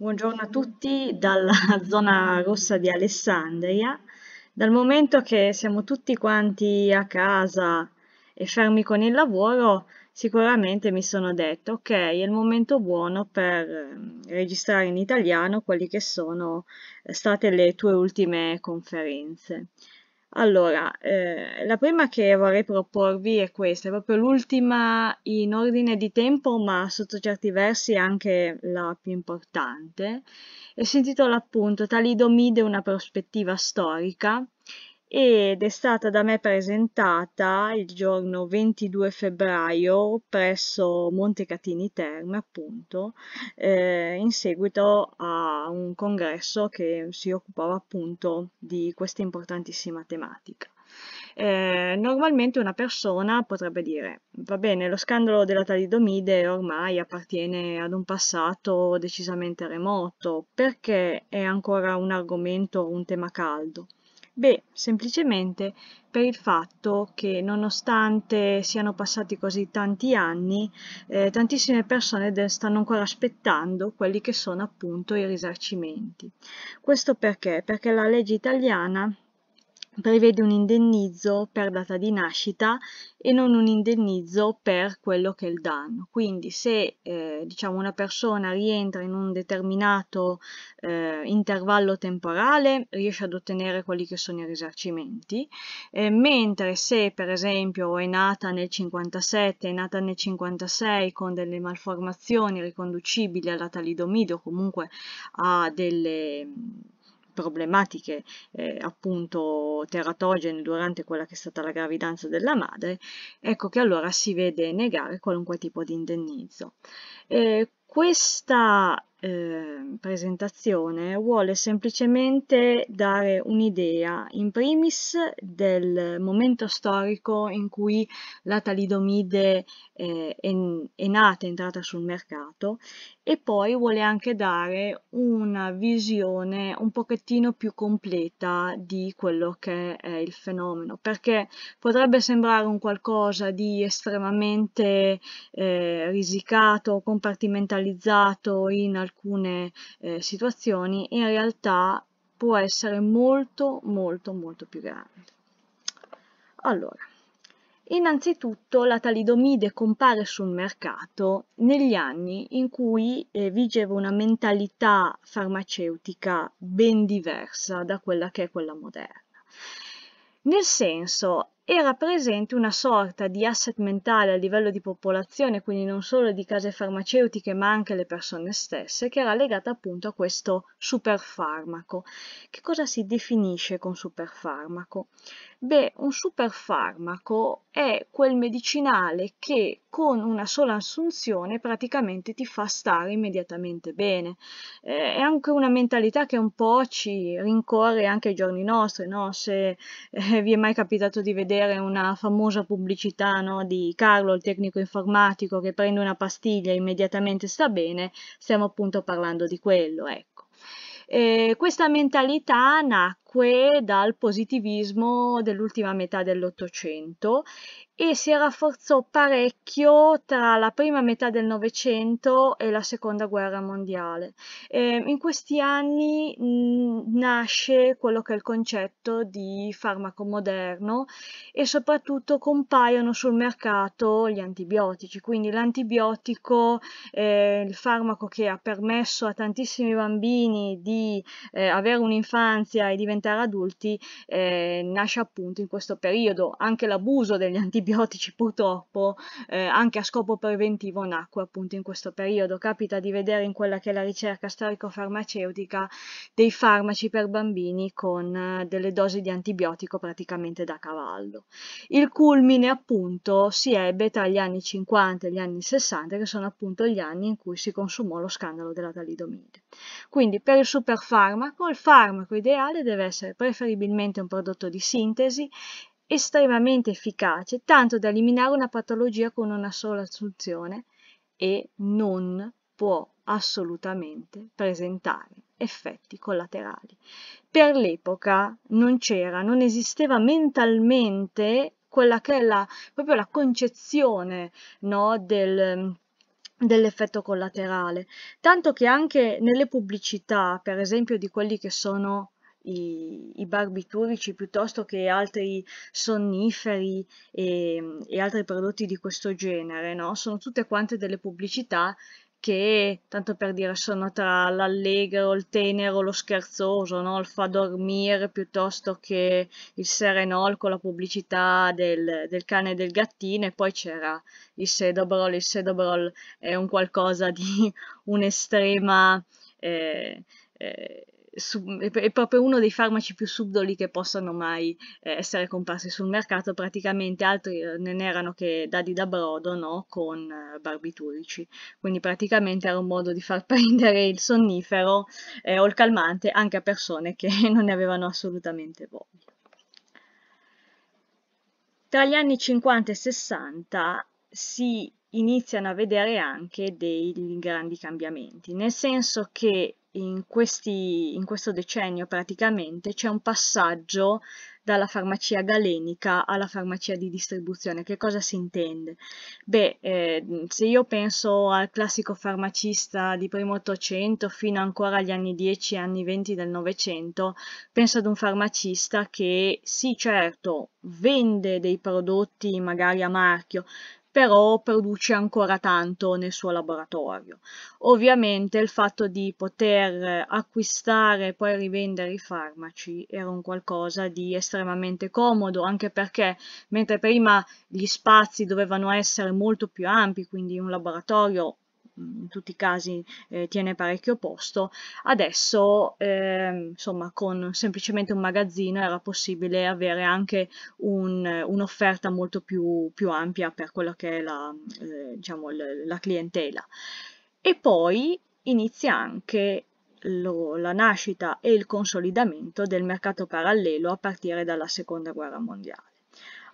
Buongiorno a tutti dalla zona rossa di Alessandria. Dal momento che siamo tutti quanti a casa e fermi con il lavoro, sicuramente mi sono detto ok, è il momento buono per ehm, registrare in italiano quelle che sono eh, state le tue ultime conferenze. Allora, eh, la prima che vorrei proporvi è questa, è proprio l'ultima in ordine di tempo, ma sotto certi versi anche la più importante, e si intitola appunto Talidomide una prospettiva storica, ed è stata da me presentata il giorno 22 febbraio presso Montecatini Terme, appunto, eh, in seguito a un congresso che si occupava appunto di questa importantissima tematica. Eh, normalmente una persona potrebbe dire, va bene, lo scandalo della talidomide ormai appartiene ad un passato decisamente remoto, perché è ancora un argomento, un tema caldo? Beh, semplicemente per il fatto che nonostante siano passati così tanti anni, eh, tantissime persone stanno ancora aspettando quelli che sono appunto i risarcimenti. Questo perché? Perché la legge italiana prevede un indennizzo per data di nascita e non un indennizzo per quello che è il danno. Quindi se eh, diciamo una persona rientra in un determinato eh, intervallo temporale riesce ad ottenere quelli che sono i risarcimenti, eh, mentre se per esempio è nata nel 57, è nata nel 56 con delle malformazioni riconducibili alla talidomide o comunque a delle problematiche eh, appunto teratogene durante quella che è stata la gravidanza della madre, ecco che allora si vede negare qualunque tipo di indennizzo. Eh, questa eh, presentazione vuole semplicemente dare un'idea in primis del momento storico in cui la talidomide eh, è, è nata, è entrata sul mercato e poi vuole anche dare una visione un pochettino più completa di quello che è il fenomeno, perché potrebbe sembrare un qualcosa di estremamente eh, risicato, compartimentalizzato in alcune eh, situazioni, in realtà può essere molto molto molto più grande. Allora, Innanzitutto la talidomide compare sul mercato negli anni in cui eh, vigeva una mentalità farmaceutica ben diversa da quella che è quella moderna. Nel senso, era presente una sorta di asset mentale a livello di popolazione, quindi non solo di case farmaceutiche ma anche le persone stesse, che era legata appunto a questo superfarmaco. Che cosa si definisce con superfarmaco? Beh, un superfarmaco è quel medicinale che con una sola assunzione praticamente ti fa stare immediatamente bene. Eh, è anche una mentalità che un po' ci rincorre anche ai giorni nostri, no? se eh, vi è mai capitato di vedere una famosa pubblicità no? di Carlo, il tecnico informatico, che prende una pastiglia e immediatamente sta bene, stiamo appunto parlando di quello. Ecco. Eh, questa mentalità nacque nacque dal positivismo dell'ultima metà dell'Ottocento e si rafforzò parecchio tra la prima metà del Novecento e la seconda guerra mondiale. Eh, in questi anni mh, nasce quello che è il concetto di farmaco moderno e soprattutto compaiono sul mercato gli antibiotici, quindi l'antibiotico, eh, il farmaco che ha permesso a tantissimi bambini di eh, avere un'infanzia e diventare diventare adulti eh, nasce appunto in questo periodo. Anche l'abuso degli antibiotici purtroppo, eh, anche a scopo preventivo, nacque appunto in questo periodo. Capita di vedere in quella che è la ricerca storico-farmaceutica dei farmaci per bambini con eh, delle dosi di antibiotico praticamente da cavallo. Il culmine appunto si ebbe tra gli anni 50 e gli anni 60, che sono appunto gli anni in cui si consumò lo scandalo della talidomide. Quindi per il superfarmaco il farmaco ideale deve essere essere preferibilmente un prodotto di sintesi estremamente efficace, tanto da eliminare una patologia con una sola soluzione e non può assolutamente presentare effetti collaterali. Per l'epoca non c'era, non esisteva mentalmente quella che è la, proprio la concezione no, del, dell'effetto collaterale, tanto che anche nelle pubblicità, per esempio di quelli che sono i, i barbiturici piuttosto che altri sonniferi e, ehm, e, altri prodotti di questo genere, no? Sono tutte quante delle pubblicità che, tanto per dire, sono tra l'allegro, il tenero, lo scherzoso, no? il fa dormire piuttosto che il serenol con la pubblicità del, del cane e del gattino e poi c'era il sedobrol, il sedobrol è un qualcosa di un'estrema... Eh, eh, sub, è proprio uno dei farmaci più subdoli che possano mai eh, essere comparsi sul mercato, praticamente altri eh, ne erano che dadi da brodo no? con eh, barbiturici, quindi praticamente era un modo di far prendere il sonnifero eh, o il calmante anche a persone che non ne avevano assolutamente voglia. Tra gli anni 50 e 60 si iniziano a vedere anche dei grandi cambiamenti, nel senso che in, questi, in questo decennio praticamente c'è un passaggio dalla farmacia galenica alla farmacia di distribuzione. Che cosa si intende? Beh, eh, se io penso al classico farmacista di primo Ottocento fino ancora agli anni 10 e anni 20 del Novecento, penso ad un farmacista che sì, certo, vende dei prodotti magari a marchio, però produce ancora tanto nel suo laboratorio. Ovviamente il fatto di poter acquistare e poi rivendere i farmaci era un qualcosa di estremamente comodo, anche perché mentre prima gli spazi dovevano essere molto più ampi, quindi un laboratorio in tutti i casi eh, tiene parecchio posto, adesso eh, insomma con semplicemente un magazzino era possibile avere anche un'offerta molto più, più, ampia per quello che è la, eh, diciamo, la, la clientela. E poi inizia anche lo, la nascita e il consolidamento del mercato parallelo a partire dalla seconda guerra mondiale.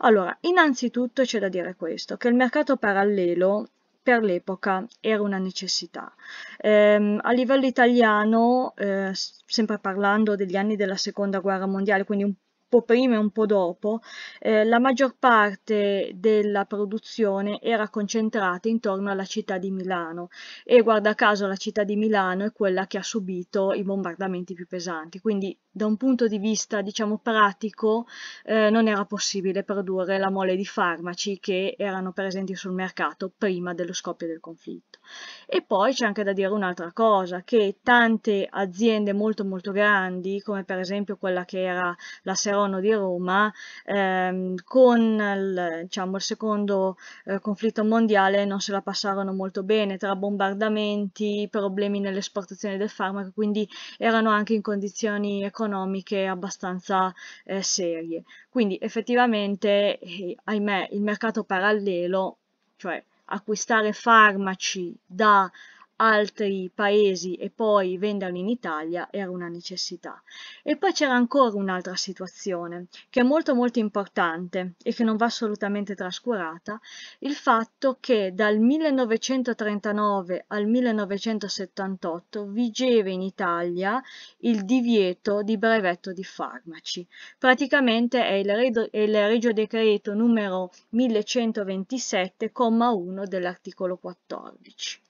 Allora, innanzitutto c'è da dire questo, che il mercato parallelo per l'epoca era una necessità. Eh, a livello italiano, eh, sempre parlando degli anni della seconda guerra mondiale, quindi un po' prima e un po' dopo, eh, la maggior parte della produzione era concentrata intorno alla città di Milano e guarda caso la città di Milano è quella che ha subito i bombardamenti più pesanti, quindi da un punto di vista diciamo pratico eh, non era possibile produrre la mole di farmaci che erano presenti sul mercato prima dello scoppio del conflitto. E poi c'è anche da dire un'altra cosa, che tante aziende molto molto grandi, come per esempio quella che era la Serono di Roma, ehm, con il, diciamo, il secondo eh, conflitto mondiale non se la passarono molto bene, tra bombardamenti, problemi nell'esportazione del farmaco, quindi erano anche in condizioni economiche economiche abbastanza eh, serie. Quindi effettivamente, eh, ahimè, il mercato parallelo, cioè acquistare farmaci da altri paesi e poi venderli in Italia era una necessità. E poi c'era ancora un'altra situazione che è molto molto importante e che non va assolutamente trascurata, il fatto che dal 1939 al 1978 vigeva in Italia il divieto di brevetto di farmaci. Praticamente è il, reg il Regio Decreto numero 1127, comma 1 dell'articolo 14.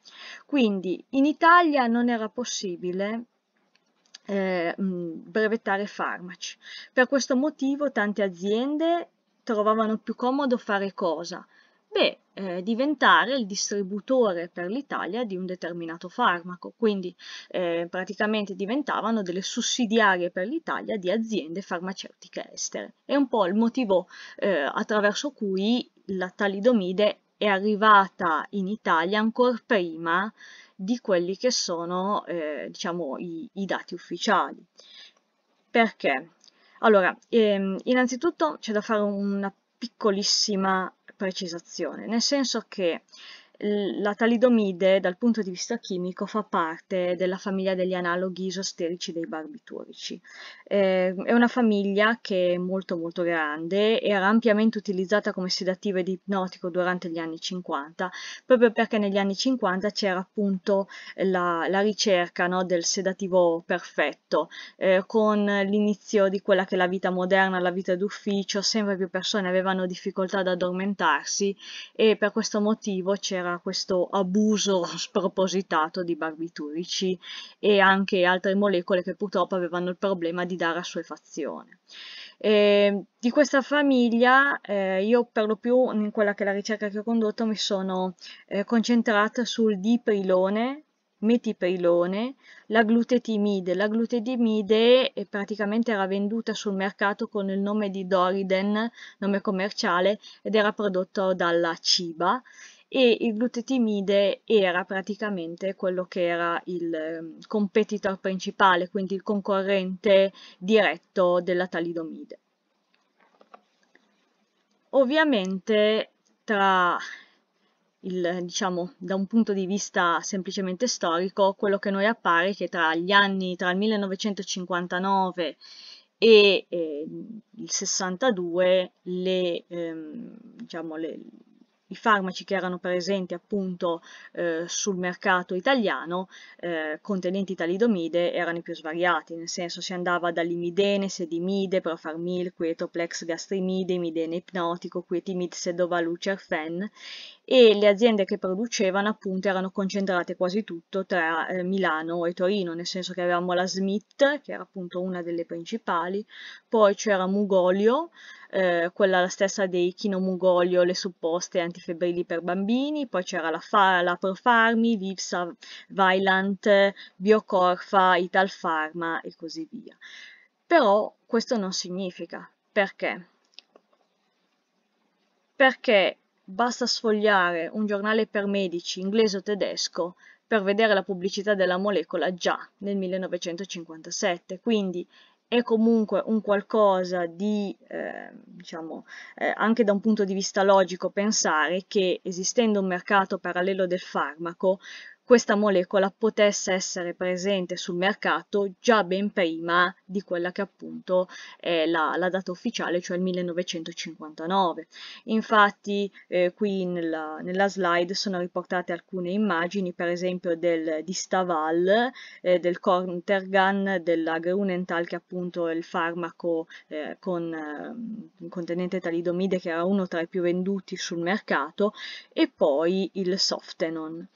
Quindi in Italia non era possibile eh, brevettare farmaci. Per questo motivo tante aziende trovavano più comodo fare cosa? Beh, eh, diventare il distributore per l'Italia di un determinato farmaco, quindi eh, praticamente diventavano delle sussidiarie per l'Italia di aziende farmaceutiche estere. È un po' il motivo eh, attraverso cui la talidomide è arrivata in Italia ancora prima di quelli che sono eh, diciamo, i, i, dati ufficiali. Perché? Allora, ehm, innanzitutto c'è da fare una piccolissima precisazione, nel senso che la talidomide dal punto di vista chimico fa parte della famiglia degli analoghi isosterici dei barbiturici. Eh, è una famiglia che è molto molto grande, era ampiamente utilizzata come sedativo ed ipnotico durante gli anni 50, proprio perché negli anni 50 c'era appunto la, la ricerca no, del sedativo perfetto, eh, con l'inizio di quella che è la vita moderna, la vita d'ufficio, sempre più persone avevano difficoltà ad addormentarsi e per questo motivo c'era questo abuso spropositato di barbiturici e anche altre molecole che purtroppo avevano il problema di di dare assuefazione. Eh, di questa famiglia eh, io per lo più in quella che è la ricerca che ho condotto mi sono eh, concentrata sul diprilone, metiprilone, la glutetimide. La glutetimide eh, praticamente era venduta sul mercato con il nome di Doriden, nome commerciale, ed era prodotto dalla Ciba e il glutetimide era praticamente quello che era il ehm, competitor principale, quindi il concorrente diretto della talidomide. Ovviamente tra il, diciamo, da un punto di vista semplicemente storico, quello che noi appare è che tra gli anni tra il 1959 e eh, il 62 le, ehm, diciamo, le, i farmaci che erano presenti appunto eh, sul mercato italiano eh, contenenti talidomide erano i più svariati, nel senso si andava dall'imidene, sedimide, profarmil, quetoplex, gastrimide, imidene ipnotico, quetimid, lucerfen e le aziende che producevano appunto erano concentrate quasi tutto tra eh, Milano e Torino, nel senso che avevamo la Smith, che era appunto una delle principali, poi c'era Mugolio, eh, quella stessa dei Chino Mugolio, le supposte antifebrili per bambini, poi c'era la, la Profarmi, Vipsa, Vailant, Biocorfa, Italfarma e così via. Però questo non significa, perché? Perché Basta sfogliare un giornale per medici inglese o tedesco per vedere la pubblicità della molecola già nel 1957, quindi è comunque un qualcosa di, eh, diciamo, eh, anche da un punto di vista logico pensare che esistendo un mercato parallelo del farmaco, questa molecola potesse essere presente sul mercato già ben prima di quella che appunto è la, la data ufficiale, cioè il 1959. Infatti eh, qui nella, nella, slide sono riportate alcune immagini, per esempio del, di Staval, eh, del Corntergan, della Grunenthal che è appunto è il farmaco eh, con, ehm, contenente talidomide che era uno tra i più venduti sul mercato, e poi il Softenon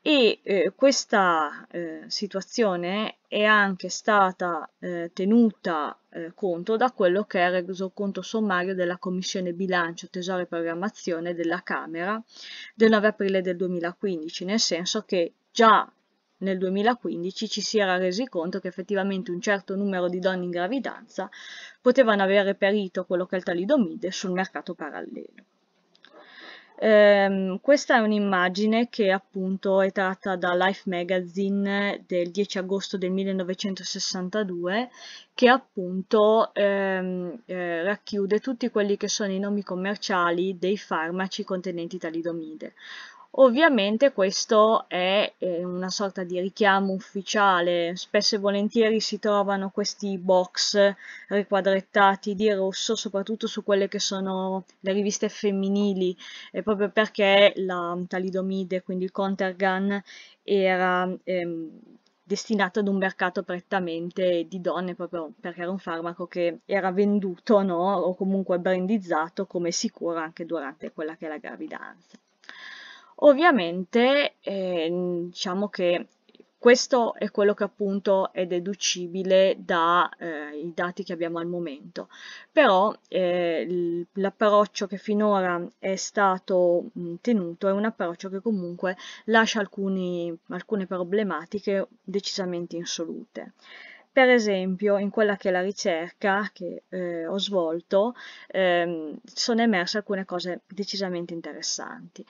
e eh, questa eh, situazione è anche stata eh, tenuta eh, conto da quello che era il resoconto sommario della Commissione Bilancio, Tesoro e Programmazione della Camera del 9 aprile del 2015, nel senso che già nel 2015 ci si era resi conto che effettivamente un certo numero di donne in gravidanza potevano aver reperito quello che è il talidomide sul mercato parallelo. Ehm, questa è un'immagine che appunto è tratta da Life Magazine del 10 agosto del 1962 che appunto ehm, eh, racchiude tutti quelli che sono i nomi commerciali dei farmaci contenenti talidomide. Ovviamente questo è eh, una sorta di richiamo ufficiale, spesso e volentieri si trovano questi box riquadrettati di rosso, soprattutto su quelle che sono le riviste femminili, eh, proprio perché la talidomide, quindi il countergun, era ehm, destinato ad un mercato prettamente di donne, proprio perché era un farmaco che era venduto no? o comunque brandizzato come sicuro anche durante quella che è la gravidanza. Ovviamente eh, diciamo che questo è quello che appunto è deducibile dai eh, dati che abbiamo al momento, però eh, l'approccio che finora è stato mh, tenuto è un approccio che comunque lascia alcuni, alcune problematiche decisamente insolute. Per esempio, in quella che è la ricerca che eh, ho svolto, ehm, sono emerse alcune cose decisamente interessanti.